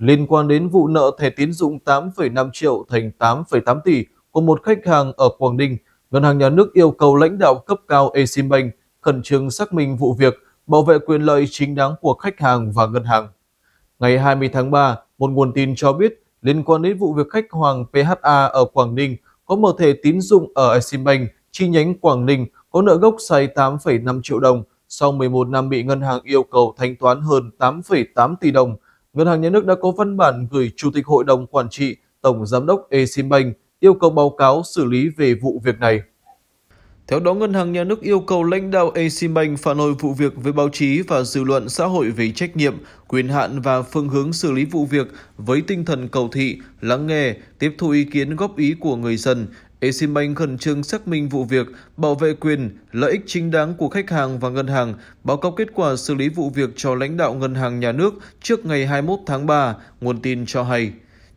liên quan đến vụ nợ thẻ tín dụng 8,5 triệu thành 8,8 tỷ của một khách hàng ở Quảng Ninh, Ngân hàng Nhà nước yêu cầu lãnh đạo cấp cao Exim Bank khẩn trương xác minh vụ việc, bảo vệ quyền lợi chính đáng của khách hàng và ngân hàng. Ngày 20 tháng 3, một nguồn tin cho biết liên quan đến vụ việc khách Hoàng PHA ở Quảng Ninh có mở thẻ tín dụng ở Exim Bank chi nhánh Quảng Ninh có nợ gốc xài 8,5 triệu đồng sau 11 năm bị ngân hàng yêu cầu thanh toán hơn 8,8 tỷ đồng – Ngân hàng Nhà nước đã có văn bản gửi Chủ tịch Hội đồng Quản trị Tổng Giám đốc Eximbank yêu cầu báo cáo xử lý về vụ việc này. Theo đó, Ngân hàng Nhà nước yêu cầu lãnh đạo Eximbank phản hồi vụ việc với báo chí và dư luận xã hội về trách nhiệm, quyền hạn và phương hướng xử lý vụ việc với tinh thần cầu thị, lắng nghe, tiếp thu ý kiến góp ý của người dân Exim Bank khẩn trương xác minh vụ việc, bảo vệ quyền, lợi ích chính đáng của khách hàng và ngân hàng, báo cáo kết quả xử lý vụ việc cho lãnh đạo ngân hàng nhà nước trước ngày 21 tháng 3, nguồn tin cho hay.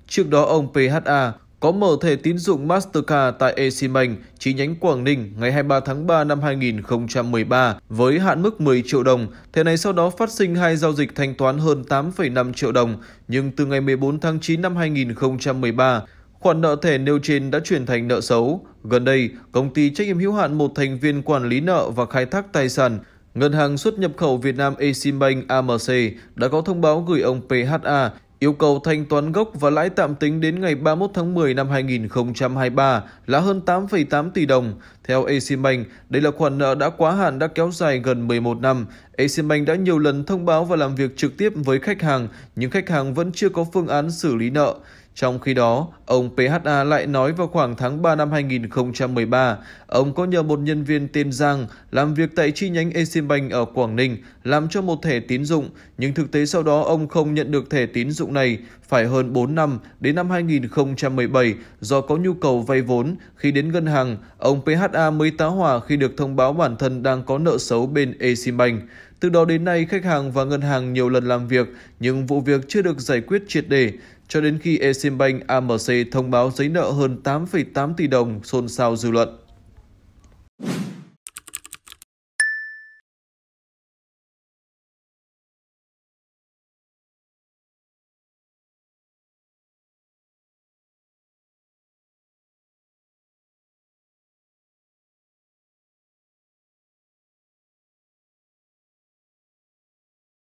Trước đó, ông PHA có mở thẻ tín dụng Mastercard tại Exim Bank chi nhánh Quảng Ninh ngày 23 tháng 3 năm 2013 với hạn mức 10 triệu đồng. Thẻ này sau đó phát sinh hai giao dịch thanh toán hơn 8,5 triệu đồng, nhưng từ ngày 14 tháng 9 năm 2013, Khoản nợ thẻ nêu trên đã chuyển thành nợ xấu. Gần đây, công ty trách nhiệm hữu hạn một thành viên quản lý nợ và khai thác tài sản Ngân hàng xuất nhập khẩu Việt Nam Exim AMC đã có thông báo gửi ông PHA yêu cầu thanh toán gốc và lãi tạm tính đến ngày 31 tháng 10 năm 2023 là hơn 8,8 tỷ đồng. Theo Exim đây là khoản nợ đã quá hạn đã kéo dài gần 11 năm. Exim đã nhiều lần thông báo và làm việc trực tiếp với khách hàng, nhưng khách hàng vẫn chưa có phương án xử lý nợ. Trong khi đó, ông PHA lại nói vào khoảng tháng 3 năm 2013, ông có nhờ một nhân viên tên Giang làm việc tại chi nhánh Exim Bank ở Quảng Ninh làm cho một thẻ tín dụng, nhưng thực tế sau đó ông không nhận được thẻ tín dụng này phải hơn 4 năm đến năm 2017 do có nhu cầu vay vốn. Khi đến ngân hàng, ông PHA mới tá hỏa khi được thông báo bản thân đang có nợ xấu bên Exim Bank. Từ đó đến nay, khách hàng và ngân hàng nhiều lần làm việc, nhưng vụ việc chưa được giải quyết triệt đề cho đến khi Eximbank AMC thông báo giấy nợ hơn 8,8 tỷ đồng xôn xao dư luận.